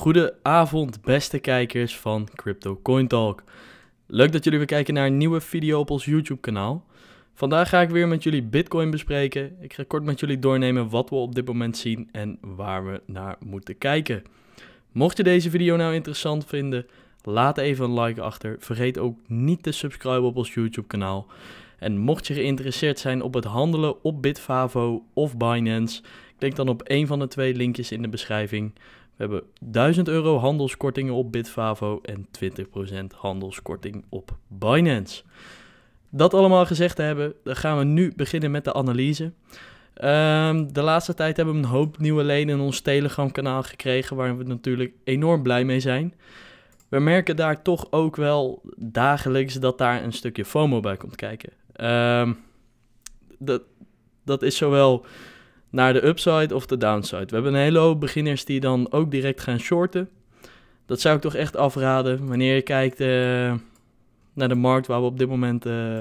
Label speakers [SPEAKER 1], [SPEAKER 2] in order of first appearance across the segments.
[SPEAKER 1] Goedenavond beste kijkers van Crypto Coin Talk. Leuk dat jullie weer kijken naar een nieuwe video op ons YouTube kanaal. Vandaag ga ik weer met jullie Bitcoin bespreken. Ik ga kort met jullie doornemen wat we op dit moment zien en waar we naar moeten kijken. Mocht je deze video nou interessant vinden, laat even een like achter. Vergeet ook niet te subscriben op ons YouTube kanaal. En mocht je geïnteresseerd zijn op het handelen op Bitfavo of Binance, klik dan op een van de twee linkjes in de beschrijving hebben 1000 euro handelskortingen op Bitfavo en 20% handelskorting op Binance. Dat allemaal gezegd te hebben, dan gaan we nu beginnen met de analyse. Ehm, de laatste tijd hebben we een hoop nieuwe leden in ons Telegram-kanaal gekregen, waar we natuurlijk enorm blij mee zijn. We merken daar toch ook wel dagelijks dat daar een stukje FOMO bij komt kijken. Ehm, dat, dat is zowel naar de upside of de downside. We hebben een hele hoop beginners die dan ook direct gaan shorten. Dat zou ik toch echt afraden wanneer je kijkt eh, naar de markt waar we op dit moment eh,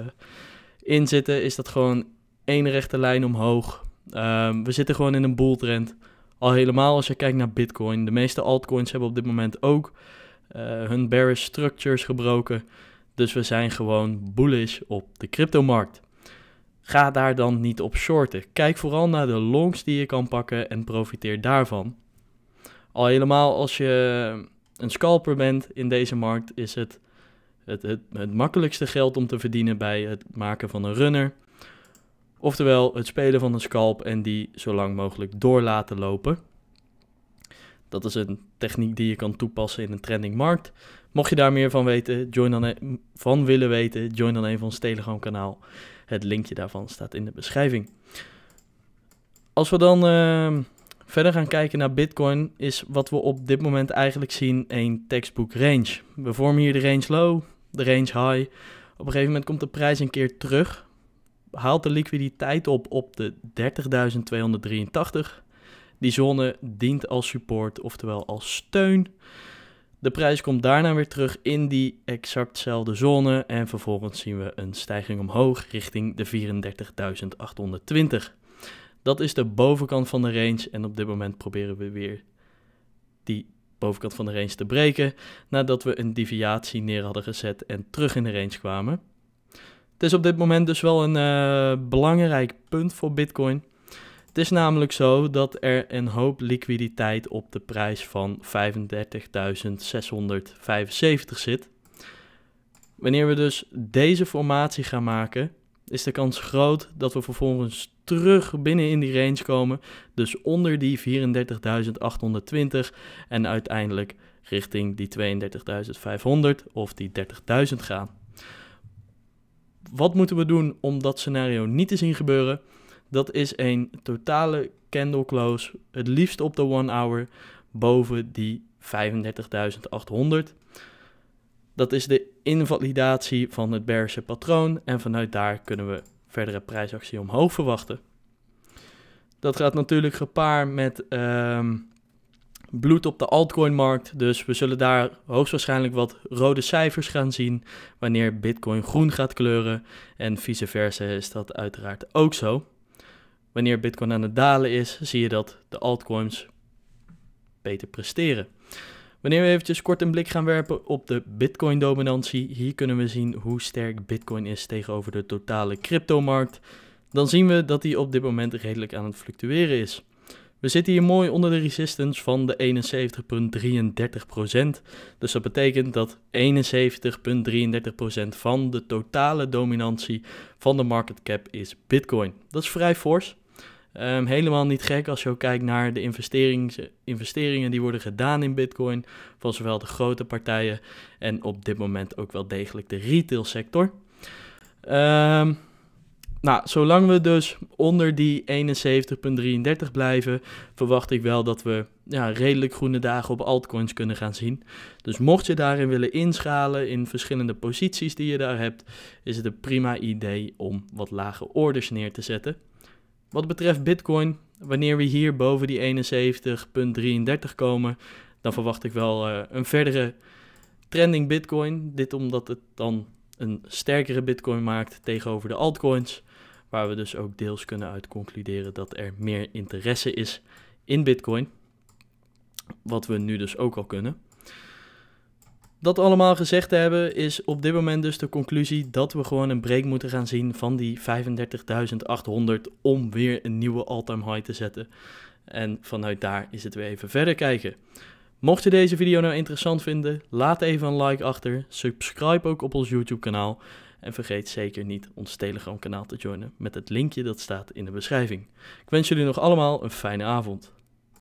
[SPEAKER 1] in zitten. Is dat gewoon één rechte lijn omhoog. Ehm, we zitten gewoon in een trend. Al helemaal als je kijkt naar Bitcoin. De meeste altcoins hebben op dit moment ook eh, hun bearish structures gebroken. Dus we zijn gewoon bullish op de cryptomarkt. Ga daar dan niet op shorten. Kijk vooral naar de longs die je kan pakken en profiteer daarvan. Al helemaal als je een scalper bent in deze markt, is het het, het, het makkelijkste geld om te verdienen bij het maken van een runner. Oftewel het spelen van een scalp en die zo lang mogelijk door laten lopen. Dat is een techniek die je kan toepassen in een trending markt. Mocht je daar meer van, weten, join dan e- van willen weten, join dan even ons Telegram kanaal. Het linkje daarvan staat in de beschrijving. Als we dan ehm, verder gaan kijken naar Bitcoin, is wat we op dit moment eigenlijk zien een textbook range. We vormen hier de range low, de range high. Op een gegeven moment komt de prijs een keer terug. Haalt de liquiditeit op op de 30.283. Die zone dient als support, oftewel als steun. De prijs komt daarna weer terug in die exactzelfde zone en vervolgens zien we een stijging omhoog richting de 34.820. Dat is de bovenkant van de range en op dit moment proberen we weer die bovenkant van de range te breken nadat we een deviatie neer hadden gezet en terug in de range kwamen. Het is op dit moment dus wel een eh, belangrijk punt voor Bitcoin. Het is namelijk zo dat er een hoop liquiditeit op de prijs van 35.675 zit. Wanneer we dus deze formatie gaan maken, is de kans groot dat we vervolgens terug binnen in die range komen. Dus onder die 34.820 en uiteindelijk richting die 32.500 of die 30.000 gaan. Wat moeten we doen om dat scenario niet te zien gebeuren? Dat is een totale candle close, het liefst op de one hour, boven die 35.800. Dat is de invalidatie van het bearish patroon en vanuit daar kunnen we verdere prijsactie omhoog verwachten. Dat gaat natuurlijk gepaard met ehm, bloed op de altcoin markt, Dus we zullen daar hoogstwaarschijnlijk wat rode cijfers gaan zien wanneer Bitcoin groen gaat kleuren. En vice versa is dat uiteraard ook zo. Wanneer Bitcoin aan het dalen is, zie je dat de altcoins beter presteren. Wanneer we eventjes kort een blik gaan werpen op de Bitcoin-dominantie, hier kunnen we zien hoe sterk Bitcoin is tegenover de totale cryptomarkt. Dan zien we dat die op dit moment redelijk aan het fluctueren is. We zitten hier mooi onder de resistance van de 71,33%. Dus dat betekent dat 71,33% van de totale dominantie van de market cap is Bitcoin. Dat is vrij fors. Ehm, helemaal niet gek als je ook kijkt naar de investeringen die worden gedaan in Bitcoin van zowel de grote partijen en op dit moment ook wel degelijk de retailsector. Ehm, nou, zolang we dus onder die 71,33 blijven, verwacht ik wel dat we ja, redelijk groene dagen op altcoins kunnen gaan zien. Dus mocht je daarin willen inschalen in verschillende posities die je daar hebt, is het een prima idee om wat lage orders neer te zetten. Wat betreft Bitcoin, wanneer we hier boven die 71,33 komen, dan verwacht ik wel eh, een verdere trending Bitcoin. Dit omdat het dan een sterkere Bitcoin maakt tegenover de altcoins. Waar we dus ook deels kunnen uit concluderen dat er meer interesse is in Bitcoin. Wat we nu dus ook al kunnen. Dat allemaal gezegd te hebben is op dit moment dus de conclusie dat we gewoon een break moeten gaan zien van die 35.800 om weer een nieuwe all-time high te zetten. En vanuit daar is het weer even verder kijken. Mocht je deze video nou interessant vinden, laat even een like achter, subscribe ook op ons YouTube kanaal en vergeet zeker niet ons Telegram kanaal te joinen met het linkje dat staat in de beschrijving. Ik wens jullie nog allemaal een fijne avond.